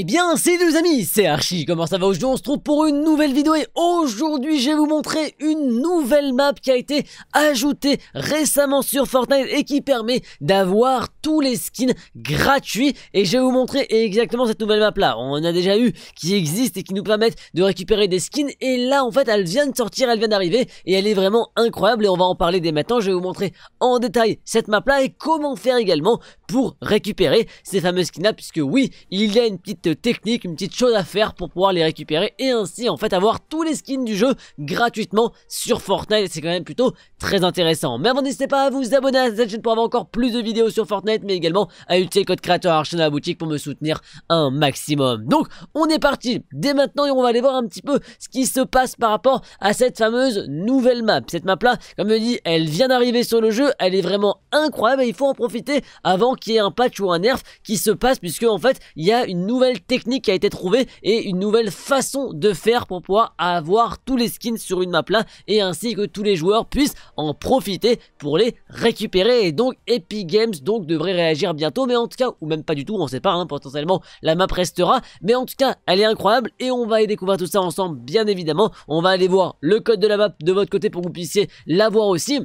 Eh bien, c'est les amis, c'est Archie, comment ça va Aujourd'hui, on se trouve pour une nouvelle vidéo et aujourd'hui, je vais vous montrer une nouvelle map qui a été ajoutée récemment sur Fortnite et qui permet d'avoir tous les skins gratuits et je vais vous montrer exactement cette nouvelle map là. On en a déjà eu qui existe et qui nous permettent de récupérer des skins et là, en fait, elle vient de sortir, elle vient d'arriver et elle est vraiment incroyable et on va en parler dès maintenant. Je vais vous montrer en détail cette map là et comment faire également pour récupérer ces fameuses skins là puisque oui, il y a une petite technique, une petite chose à faire pour pouvoir les récupérer et ainsi en fait avoir tous les skins du jeu gratuitement sur Fortnite. C'est quand même plutôt très intéressant. Mais avant n'hésitez pas à vous abonner à cette chaîne pour avoir encore plus de vidéos sur Fortnite mais également à utiliser le code créateur Archon à la boutique pour me soutenir un maximum. Donc on est parti dès maintenant et on va aller voir un petit peu ce qui se passe par rapport à cette fameuse nouvelle map. Cette map là, comme je dis, elle vient d'arriver sur le jeu, elle est vraiment incroyable et il faut en profiter avant qu'il y ait un patch ou un nerf qui se passe puisque en fait il y a une nouvelle technique qui a été trouvée et une nouvelle façon de faire pour pouvoir avoir tous les skins sur une map là et ainsi que tous les joueurs puissent en profiter pour les récupérer et donc Epic Games donc devrait réagir bientôt mais en tout cas ou même pas du tout on sait pas hein, potentiellement la map restera mais en tout cas elle est incroyable et on va aller découvrir tout ça ensemble bien évidemment on va aller voir le code de la map de votre côté pour que vous puissiez voir aussi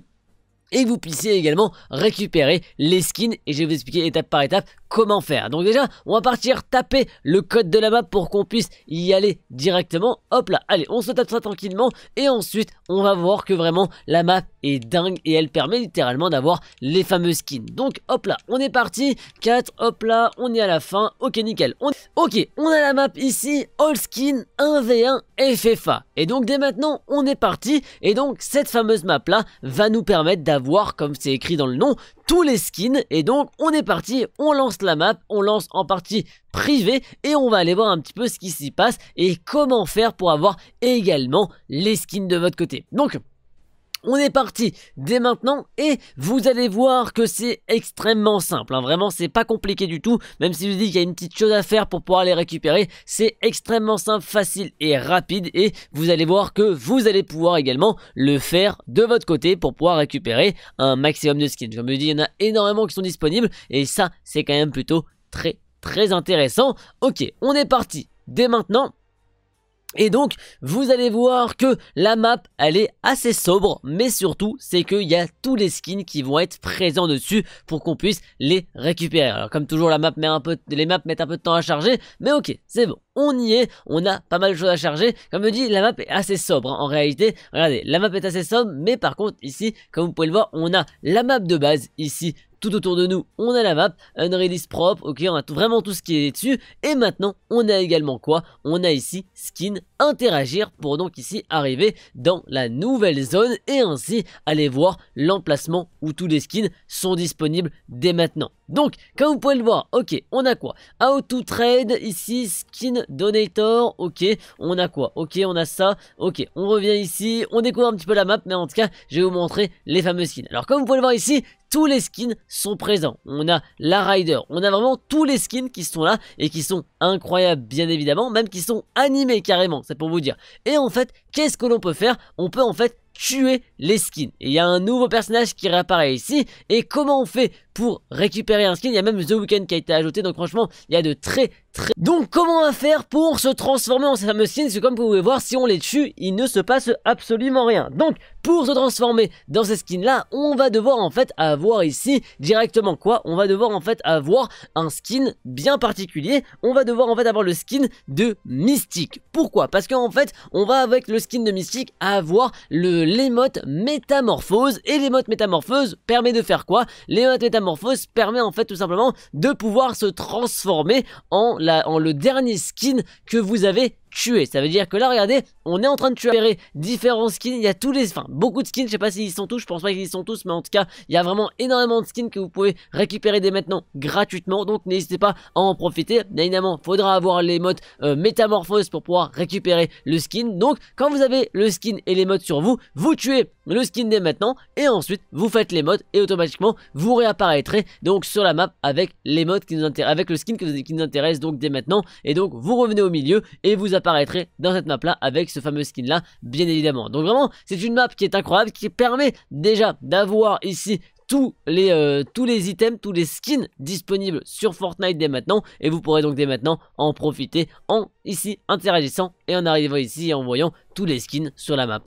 et vous puissiez également récupérer les skins et je vais vous expliquer étape par étape comment faire. Donc déjà, on va partir taper le code de la map pour qu'on puisse y aller directement. Hop là, allez, on se tape ça tranquillement et ensuite, on va voir que vraiment la map est dingue et elle permet littéralement d'avoir les fameux skins. Donc hop là, on est parti, 4, hop là, on est à la fin, ok nickel. On... Ok, on a la map ici, all skin 1v1 FFA. Et donc dès maintenant, on est parti et donc cette fameuse map là va nous permettre d'avoir comme c'est écrit dans le nom, tous les skins. Et donc, on est parti, on lance la map, on lance en partie privée et on va aller voir un petit peu ce qui s'y passe et comment faire pour avoir également les skins de votre côté. Donc, on est parti dès maintenant et vous allez voir que c'est extrêmement simple. Hein. Vraiment, c'est pas compliqué du tout. Même si je vous dis qu'il y a une petite chose à faire pour pouvoir les récupérer, c'est extrêmement simple, facile et rapide. Et vous allez voir que vous allez pouvoir également le faire de votre côté pour pouvoir récupérer un maximum de skins. Comme je dis, il y en a énormément qui sont disponibles et ça, c'est quand même plutôt très très intéressant. Ok, on est parti dès maintenant. Et donc, vous allez voir que la map, elle est assez sobre, mais surtout, c'est qu'il y a tous les skins qui vont être présents dessus pour qu'on puisse les récupérer. Alors, comme toujours, la map met un peu, les maps mettent un peu de temps à charger, mais ok, c'est bon on y est, on a pas mal de choses à charger. Comme je dis, la map est assez sobre hein. en réalité. Regardez, la map est assez sobre, mais par contre ici, comme vous pouvez le voir, on a la map de base ici tout autour de nous, on a la map, un release propre, ok, on a vraiment tout ce qui est dessus, et maintenant, on a également quoi On a ici skin interagir pour donc ici arriver dans la nouvelle zone et ainsi aller voir l'emplacement où tous les skins sont disponibles dès maintenant. Donc, comme vous pouvez le voir, ok, on a quoi auto trade, ici, skin donator, ok, on a quoi Ok, on a ça, ok, on revient ici, on découvre un petit peu la map, mais en tout cas, je vais vous montrer les fameux skins. Alors, comme vous pouvez le voir ici, tous les skins sont présents. On a la Rider, on a vraiment tous les skins qui sont là et qui sont incroyables bien évidemment, même qui sont animés carrément, c'est pour vous dire. Et en fait, qu'est-ce que l'on peut faire On peut en fait tuer les skins. Et il y a un nouveau personnage qui réapparaît ici. Et comment on fait pour récupérer un skin Il y a même The Weekend qui a été ajouté. Donc franchement, il y a de très très... Donc comment on va faire pour se transformer en ces fameux skins Parce que comme vous pouvez voir, si on les tue, il ne se passe absolument rien. Donc pour se transformer dans ces skins là, on va devoir en fait avoir ici directement quoi On va devoir en fait avoir un skin bien particulier. On va devoir en fait avoir le skin de Mystique. Pourquoi Parce qu'en fait, on va avec le skin de Mystique avoir le l'émote métamorphose. Et l'émote métamorphose permet de faire quoi L'émote métamorphose permet en fait tout simplement de pouvoir se transformer en, la, en le dernier skin que vous avez tuer. Ça veut dire que là, regardez, on est en train de tuer différents skins. Il y a tous les... Enfin, beaucoup de skins. Je sais pas s'ils sont tous. Je pense pas qu'ils sont tous. Mais en tout cas, il y a vraiment énormément de skins que vous pouvez récupérer dès maintenant gratuitement. Donc, n'hésitez pas à en profiter. Bien évidemment, faudra avoir les modes euh, métamorphoses pour pouvoir récupérer le skin. Donc, quand vous avez le skin et les modes sur vous, vous tuez le skin dès maintenant et ensuite vous faites les modes et automatiquement vous réapparaîtrez donc sur la map avec les modes qui nous avec le skin qui nous intéresse donc dès maintenant et donc vous revenez au milieu et vous apparaîtrez dans cette map là avec ce fameux skin là bien évidemment donc vraiment c'est une map qui est incroyable qui permet déjà d'avoir ici tous les, euh, tous les items, tous les skins disponibles sur Fortnite dès maintenant et vous pourrez donc dès maintenant en profiter en ici interagissant et en arrivant ici et en voyant tous les skins sur la map.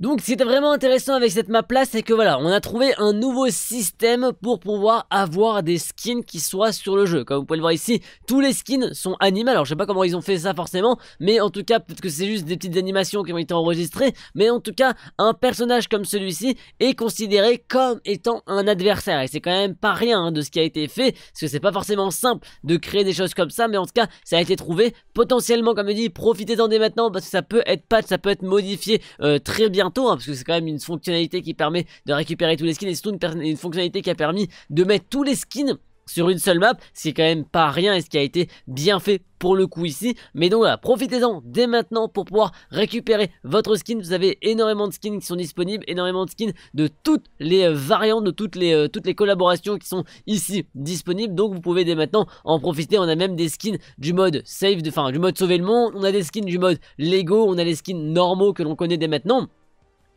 Donc ce qui était vraiment intéressant avec cette map là c'est que voilà on a trouvé un nouveau système pour pouvoir avoir des skins qui soient sur le jeu. Comme vous pouvez le voir ici tous les skins sont animés alors je sais pas comment ils ont fait ça forcément mais en tout cas peut-être que c'est juste des petites animations qui ont été enregistrées mais en tout cas un personnage comme celui-ci est considéré comme étant un adversaire et c'est quand même pas rien hein, de ce qui a été fait parce que c'est pas forcément simple de créer des choses comme ça mais en tout cas ça a été trouvé potentiellement comme je dis profitez-en dès maintenant parce que ça peut être patch, ça peut être modifié euh, très bien Hein, parce que c'est quand même une fonctionnalité qui permet de récupérer tous les skins, et surtout une, fonctionnalité qui a permis de mettre tous les skins sur une seule map, ce qui est quand même pas rien et ce qui a été bien fait pour le coup ici. Mais donc voilà, profitez-en dès maintenant pour pouvoir récupérer votre skin. Vous avez énormément de skins qui sont disponibles, énormément de skins de toutes les euh, variantes, de toutes les, euh, toutes les collaborations qui sont ici disponibles. Donc vous pouvez dès maintenant en profiter. On a même des skins du mode save, enfin du mode sauver le monde. On a des skins du mode Lego, on a les skins normaux que l'on connaît dès maintenant.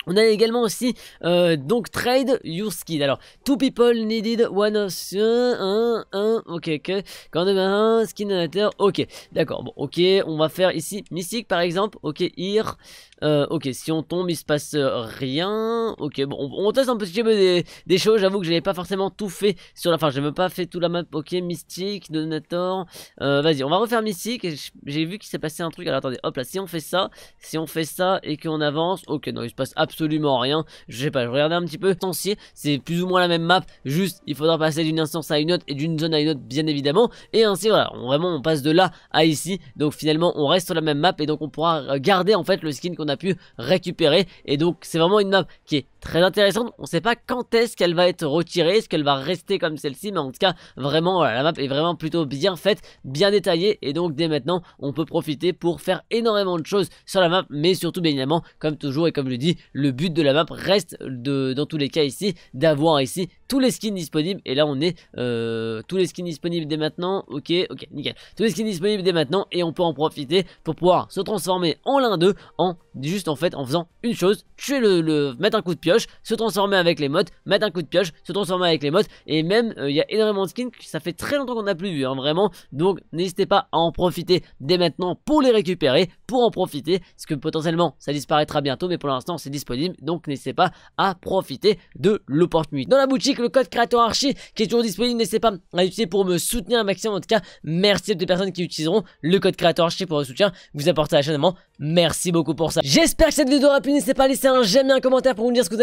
On a également aussi euh, donc trade your skin. Alors two people needed one of un un ok ok quand on a un skin terre, ok d'accord bon ok on va faire ici mystique par exemple ok here euh, ok, si on tombe, il se passe euh, rien. Ok, bon, on, teste un petit peu des, choses. J'avoue que j'avais pas forcément tout fait sur la fin. J'ai même pas fait tout la map. Ok, Mystique, Donator. Euh, vas-y, on va refaire Mystique. J'ai vu qu'il s'est passé un truc. Alors attendez, hop là, si on fait ça, si on fait ça et qu'on avance. Ok, non, il se passe absolument rien. Je sais pas, je regardais un petit peu. C'est plus ou moins la même map. Juste, il faudra passer d'une instance à une autre et d'une zone à une autre, bien évidemment. Et ainsi, voilà, vraiment, on passe de là à ici. Donc finalement, on reste sur la même map et donc on pourra garder en fait le skin qu'on a pu récupérer. Et donc c'est vraiment une map qui est très intéressante. On ne sait pas quand est-ce qu'elle va être retirée, est-ce qu'elle va rester comme celle-ci, mais en tout cas, vraiment, euh, la map est vraiment plutôt bien faite, bien détaillée, et donc dès maintenant, on peut profiter pour faire énormément de choses sur la map, mais surtout, bien évidemment, comme toujours et comme je le dis, le but de la map reste, de, dans tous les cas ici, d'avoir ici tous les skins disponibles, et là on est, euh, tous les skins disponibles dès maintenant, ok, ok, nickel, tous les skins disponibles dès maintenant, et on peut en profiter pour pouvoir se transformer en l'un d'eux, en, juste en fait, en faisant une chose, tuer le, le mettre un coup de pioche se transformer avec les modes, mettre un coup de pioche, se transformer avec les modes, et même euh, il y a énormément de skins que ça fait très longtemps qu'on n'a plus vu, hein, vraiment. Donc n'hésitez pas à en profiter dès maintenant pour les récupérer, pour en profiter, parce que potentiellement ça disparaîtra bientôt, mais pour l'instant c'est disponible, donc n'hésitez pas à profiter de l'opportunité. Dans la boutique, le code créateur archi qui est toujours disponible, n'hésitez pas à l'utiliser pour me soutenir un maximum. En tout cas, merci à toutes les personnes qui utiliseront le code créateur archi pour le soutien vous apportez à la chaîne. Merci beaucoup pour ça. J'espère que cette vidéo aura plu. N'hésitez pas à laisser un j'aime et un commentaire pour me dire ce que vous avez